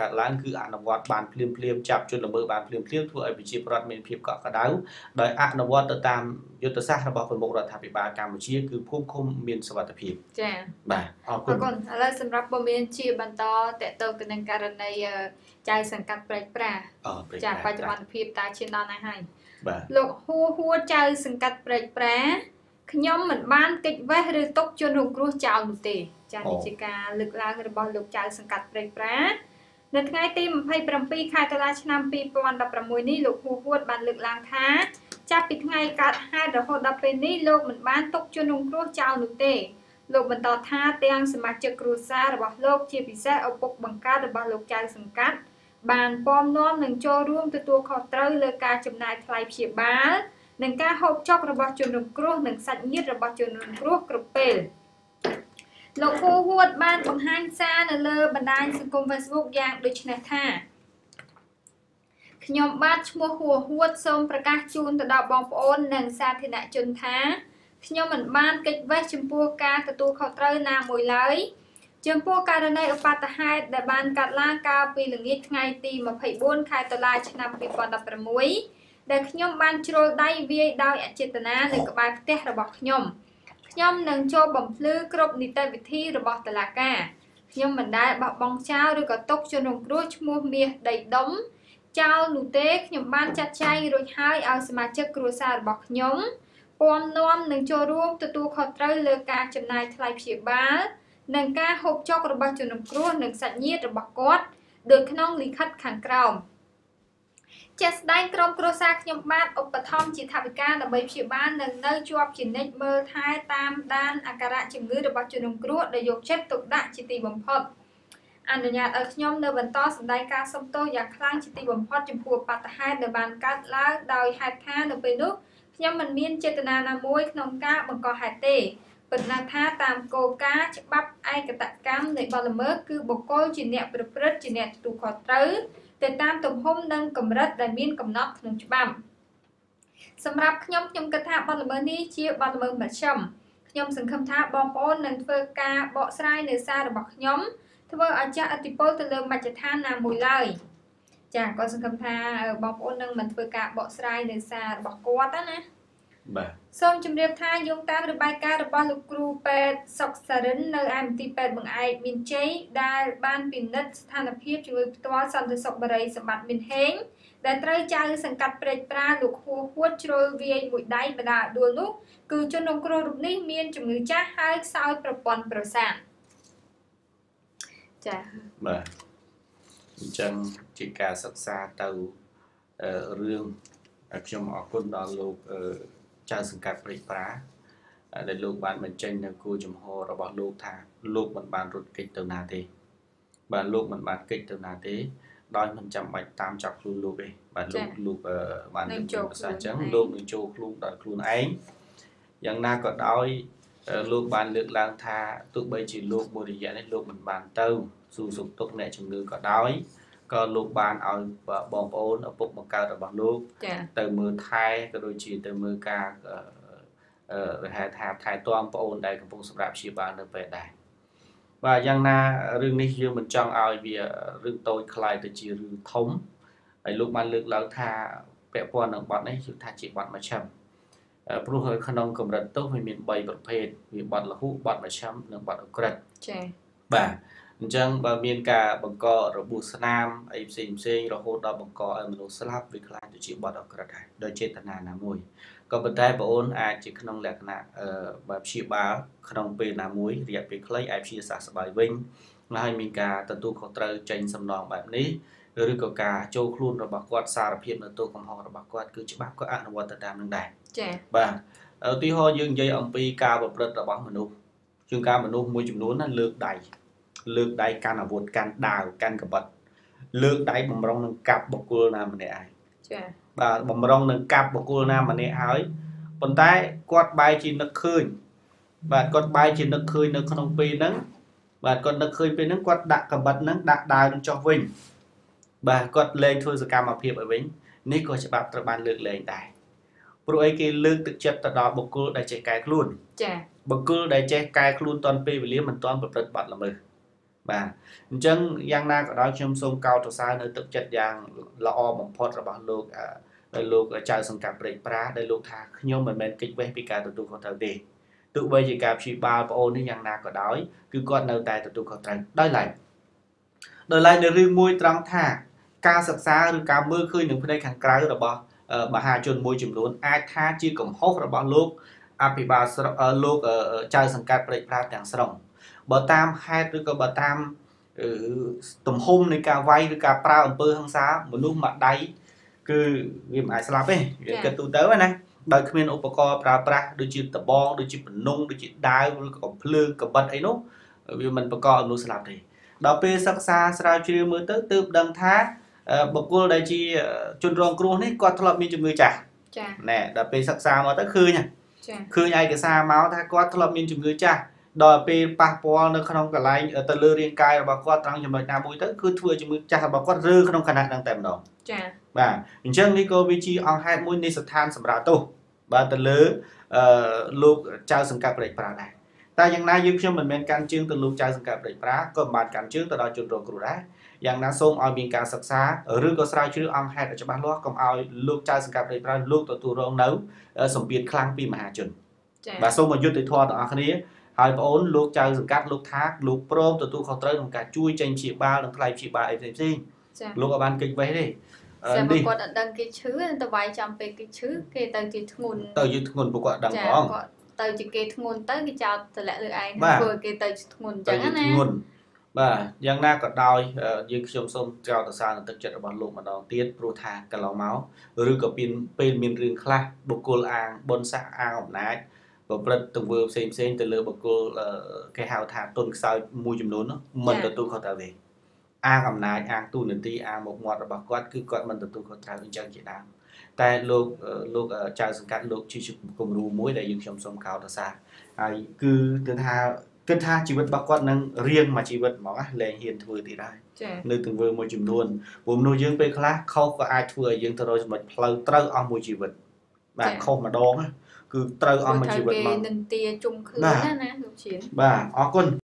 កើតឡើងគឺអនុវត្តបានភ្លាមភ្លាមចាប់ជនល្មើសបានភ្លាមភ្លាមធ្វើឲ្យប្រជាពលរដ្ឋមានភាពកក់ក្ដៅដោយអនុវត្តទៅតាមយុទ្ធសាស្ត្ររបស់ប្រមុខរដ្ឋាភិបាលកម្ពុជាគឺភូមិឃុំមានសុវត្ថិភាពចា៎បាទអរគុណអរគុណឥឡូវសម្រាប់ពលមានជាបន្តតកតទៅនឹងករណីចៅសង្កាត់ព្រែកប្រាចាបច្ចុប្បន្នភាពតើឈានដល់ណាហើយបាទលោកហួហួចៅសង្កាត់ព្រែកប្រាខ្ញុំមិនបានកិច្ចវេះឬຕົកជនរងគ្រោះចោលនោះទេ ចានេះជាការលើកឡើងរបស់លោកចៅសង្កាត់ព្រែកប្រានៅថ្ងៃទី27ខែតុលាឆ្នាំ2016នេះលោកហ៊ូហួត បានលើកឡើងថា ចាប់ពីថ្ងៃកើតហេតុរហូតដល់ពេលនេះលោកមិនបានຕົកជនរងគ្រោះចោលនោះទេ លោកបន្តថាទាំងសមាជិកគ្រួសាររបស់លោក ជាពិសេសឪពុកបង្កើតរបស់លោកចៅសង្កាត់បានពំនាំនិងចូលរួមទទួលខុសត្រូវលើការចំណាយថ្លៃព្យាបាលនិងការហូបចុករបស់ជនរងគ្រោះនិងសាច់ញាតិរបស់ជនរងគ្រោះគ្រប់ពេល។គូហួតបានបង្ហាញសារនៅលើបណ្ដាញសង្គម Facebook យ៉ាងដូចនេះថាខ្ញុំបាទឈ្មោះហួហួតសូមប្រកាសជូនទៅដល់បងប្អូននិងសាធារណជនថាខ្ញុំមិនបានកិច្ចវេះចំពោះការទទួលខុសត្រូវណាមួយឡើយចំពោះករណីឧបតហេតុដែលបានកាត់ឡើងកាលពីល្ងាចថ្ងៃទី24ខែតុលាឆ្នាំ2016ដែលខ្ញុំបានជ្រុលដៃវាយដោយអចេតនានៅក្បែរផ្ទះរបស់ខ្ញុំ។ខ្ញុំនឹងចូលបំភ្លឺគ្រប់នីតិវិធីរបស់តុលាការខ្ញុំមិនដែលបោះបង់ចោលឬក៏ទុកជនរងគ្រោះឈ្មោះមាសដីដុំចោលនោះទេខ្ញុំបានចាត់ចែងរួចហើយឲ្យសមាជិកគ្រួសាររបស់ខ្ញុំពំនាំនឹងចូលរួមទទួលខុសត្រូវលើការចំណាយថ្លៃព្យាបាលនិងការហូបចុករបស់ជនរងគ្រោះនិងសាច់ញាតិរបស់គាត់ដោយក្នុងលិខិតខាងក្រោម។ជាក់ស្ដែងក្រុមគ្រួសារខ្ញុំបាទឧបត្ថម្ភជាថវិកាដើម្បីព្យាបាលនិងនៅជាប់ជានិច្ចមើលថែតាមដានអាការៈជំងឺរបស់ជនរងគ្រោះដែលយកចិត្តទុកដាក់ជាទីបំផុតអនុញ្ញាតឲ្យខ្ញុំនៅបន្តសម្ដែងការសុំទោសយ៉ាងខ្លាំងជាទីបំផុតចំពោះបាតុហេតុដែលបានកើតឡើងដោយហេតុថានៅពេលនោះខ្ញុំមិនមានចេតនាណាមួយក្នុងការបង្កហេតុទេប៉ុន្តែថាតាមគោលការណ៍ច្បាប់ឯកតកម្មនៃបលល្មើសគឺបុគ្គលជាអ្នកប្រព្រឹត្តជាអ្នកទទួលខុសត្រូវទៅតាមទំហំនិងកម្រិតដែលមានកំណត់ក្នុងច្បាប់សម្រាប់ខ្ញុំខ្ញុំគិតថាបទល្មើសនេះជាបទល្មើសមធ្យមខ្ញុំ សង្ឃឹមថាបងប្អូននឹងធ្វើការបកស្រាយនៅសាររបស់ខ្ញុំធ្វើឲ្យចាក់អតិពលទៅលើមជ្ឈដ្ឋានណាមួយឡើយចាគាត់សង្ឃឹមថាបងប្អូននឹងមិនធ្វើការបកស្រាយនៅសាររបស់គាត់ណាបាទសូមជម្រាបថាយោងតាមរបាយការណ៍របស់លោកគ្រូពេទ្យសុកសារិននៅឯមន្ទីរពេទ្យបង្អែកមានជ័យដែល បានពិនិត្យស្ថានភាពជំងឺផ្ទាល់សន្តិសុខបរិយសម្បត្តិមានហេងដែលត្រូវចៅសង្កាត់ព្រែកប្រាលោកហួហួតជ្រុលវាយមួយដៃបណ្ដាដួលនោះគឺជនរងគ្រោះរូបនេះមានជំងឺចាស់ហើយខ្សោយប្រព័ន្ធប្រសាទចា៎បាទអញ្ចឹងជាការសិក្សាទៅរឿងខ្ញុំអរគុណដល់លោកអឺចៅសង្កាត់ព្រៃប្រាដែលលោកបានបញ្ចេញនៅគូចំហររបស់លោកថាលោកមិនបានរត់គេចទៅណាទេបាទលោកមិនបានគេចទៅណាទេដោយមិនចាំបាច់តាមចាប់ខ្លួនលោកទេបាទលោកលោកបាននឹងចូលភាសាអញ្ចឹងលោកនឹងចូលខ្លួនដោយខ្លួនឯងយ៉ាងណាក៏ដោយលោកបានលើកឡើងថាទោះបីជាលោកមួយរយៈនេះលោកមិនបានទៅស៊ូសុខទុក្ខអ្នកជំងឺក៏ដោយក៏លោកបានឲ្យបងប្អូនឪពុកបង្កើតរបស់លោកទៅមើលថែក៏ដូចជាទៅមើលការអឺវាហៅថាថែទាំប្អូនដែលកំពុងសម្រាប់ព្យាបាលនៅពេលដែរបាទយ៉ាងណារឿងនេះយើងមិនចង់ឲ្យវារឿងតូចខ្លាយទៅជារឿងធំហើយលោកបានលើកឡើងថាពាក់ព័ន្ធនឹងបទនេះគឺថាជាបទមជ្ឈិមព្រោះក្នុងកម្រិតទោសវាមាន3ប្រភេទវាបទលហុបទមជ្ឈិមនិងបទអក្រិតចា៎បាទអញ្ចឹងបើមានការបង្ករបួសស្នាមអីផ្សេងផ្សេងរហូតដល់បង្កឲ្យមនុស្សស្លាប់វាខ្លាចទៅជាបទអក្រិតហើយដោយចេតនាណាមួយក៏ប៉ុន្តែបងអូន អាចជាក្នុង លក្ខណៈបើព្យាបាលក្នុង ពេលណាមួយរយៈពេលខ្លីអាចព្យាសាស្បាយវិញហើយមានការទទួលខុសត្រូវចេញសំណងបែបនេះឬក៏ការចូលខ្លួនរបស់គាត់សារភាពនៅទោសកំហុសរបស់គាត់គឺច្បាប់ក៏អនុវត្តទៅតាមនឹងដែរចា៎បាទឧទាហរណ៍យើងនិយាយអំពីការប្រព្រឹត្តរបស់មនុស្សជាងការមនុស្សមួយចំនួនណាលើកដៃលើកដៃកាន់អាវុធកាន់ដាវកាន់កបិតលើកដៃបំរុងនឹងកាប់បុគ្គលណាម្នាក់ឯងចាបាទបំរុងនឹងកាប់បុគ្គលណាម្នាក់ហើយប៉ុន្តែគាត់បែរជានឹកឃើញបាទគាត់បែរជានឹកឃើញនៅក្នុងពេលហ្នឹងបាទគាត់នឹកឃើញពេលហ្នឹងគាត់ដាក់កបិតហ្នឹងដាក់ដាវនឹងចុះវិញបាទគាត់លែងធ្វើសកម្មភាពឲ្យវិញ នេះក៏ច្បាប់ត្រូវបានលើកលែងដែរព្រោះអីគេលើកទឹកចិត្តទៅដល់បុគ្គលដែលចេះកែខ្លួនចាបុគ្គលដែលចេះកែខ្លួនតាន់ពេលវេលាមិនតាន់ប្រព្រឹត្តបទល្មើសបាទអញ្ចឹងយ៉ាងណាក៏ដោយខ្ញុំសូមកោតសរសើរនៅទឹកចិត្តយ៉ាងល្អបំផុតរបស់លោកដែលលោកចៅសង្កាត់ប្រេងប្រាដែលលោកថាខ្ញុំមិនមែនគេចវេះពីការទទួលខុសត្រូវទេទោះបីជាការព្យាបាលប្អូននេះយ៉ាងណាក៏ដោយគឺគាត់នៅតែទទួលខុសត្រូវដោយឡែកដោយឡែកនៅរឿងមួយ ត្រង់ថាការសិក្សាឬការមើលឃើញនឹងផ្នែកខាងក្រៅរបស់មហាជនមួយចំនួនអាចថាជាកំហុសរបស់ លោក អភិបាលលោកចៅសង្កាត់ប្រេកប្រាទាំងស្រុងបើតាមហេតុឬក៏បើតាមទំហំនៃការវាយឬការប្រើអំពើហិង្សា មនុស្សមួយដៃគឺវាមិនអាចស្លាប់ទេវាគិតទូទៅណាដោយគ្មានឧបករណ៍ប្រើប្រាស់ដូចជាដបងដូចជាបំណងដូចជាដាវឬក៏ភ្លើងកបិតអីនោះវាមិនបង្កឲ្យមនុស្សស្លាប់ទេដល់ពេលសិក្សាស្រាវជ្រាវមើលទៅទើបដឹងថាបុគ្គលដែលជា ជនរងគ្រោះនេះគាត់ធ្លាប់មានជំងឺចាស់ចាណែដល់ពេលសិក្សាមកទៅឃើញឃើញឯកសារមកថាគាត់ធ្លាប់មានជំងឺចាស់ដល់ពេលប៉ះពាល់នៅក្នុងកន្លែងទៅលើរាងកាយរបស់គាត់ត្រង់ចំណុចណាមួយទៅគឺធ្វើជំងឺចាស់របស់គាត់ឬក្នុងខណៈហ្នឹងតែម្ដងចា៎បាទអញ្ចឹងនេះក៏វាជាអង្គហេតុមួយនៃស្ថានសម្រាប់ទោសបាទទៅលើអឺលោកចៅសង្កាត់ប្រេកប្រាដែរតែយ៉ាងណាយើងខ្ញុំមិនមែនកាន់ជើងទៅលោកចៅសង្កាត់ប្រេកប្រាក៏មិនបានកាន់ជើងទៅដល់ជនរងគ្រោះដែរយ៉ាងណាសូមឲ្យមានការសិក្សាឬក៏ស្រាវជ្រាវអង្គហេតុឲ្យច្បាស់លាស់កុំឲ្យលោកចៅសង្កាត់ប្រេកប្រាលោកទទួលរងនៅសម្ពាធខ្លាំងពីមហាជនចា៎បាទសូមឲ្យយុត្តិធម៌ដល់អ្នកគ្នាហើយបងអូនលោកចៅសង្កាត់លោកថាលោកព្រមទទួលខុសត្រូវក្នុងការជួយចេញព្យាបាលនិងថ្លៃព្យាបាលអីផ្សេងផ្សេងលោកក៏បានកិច្ចវេះទេចាំពួកគាត់អត់ដឹងគេឈឺតវាយចាំពេលគេឈឺគេទៅជាធ្ងន់ទៅយឺធ្ងន់ពួកគាត់អត់ដឹងផងទៅជាគេធ្ងន់ទៅគេចោលទម្លាក់លើឯងធ្វើគេទៅធ្ងន់អញ្ចឹងណាធ្ងន់បាទយ៉ាងណាក៏ដោយយើងខ្ញុំសូមចោទសរសើរនឹងទឹកចិត្តរបស់លោកម្ដងទៀតព្រោះថាកន្លងមកឬក៏ពេលមានរឿងខ្លះបុគ្គលអាងបុនស័កអាងអំណាចក៏ប្រព្រឹត្តទង្វើផ្សេងផ្សេងទៅលើបុគ្គលគេហៅថាទុនខ្សោយមួយចំនួននោះមិនទទួលខុសត្រូវទេអាងអំណាចអាងទូនាទីអាងមុខមាត់របស់គាត់គឺគាត់មិនទទួលខុសត្រូវអញ្ចឹងជាដើមតែលោកលោកចៅសង្កាត់លោកជាគំរូមួយដែលយើងខ្ញុំសូមកោតសាហើយគឺទៅថាគិតថាជីវិតរបស់គាត់នឹងរៀងមួយជីវិតហ្មងណាលែងហ៊ានធ្វើទៀតដែរនៅទង្វើមួយចំនួនព្រោះមនុស្សយើងពេលខ្លះខុសក៏អាចធ្វើឲ្យយើងទៅរកចំណុចផ្លូវត្រូវអស់មួយជីវិតបាទខុសម្ដងណាគឺត្រូវអស់មួយជីវិតមកនឹងទាជុំខ្លួនណាណាលោកឈៀនបាទអរគុណ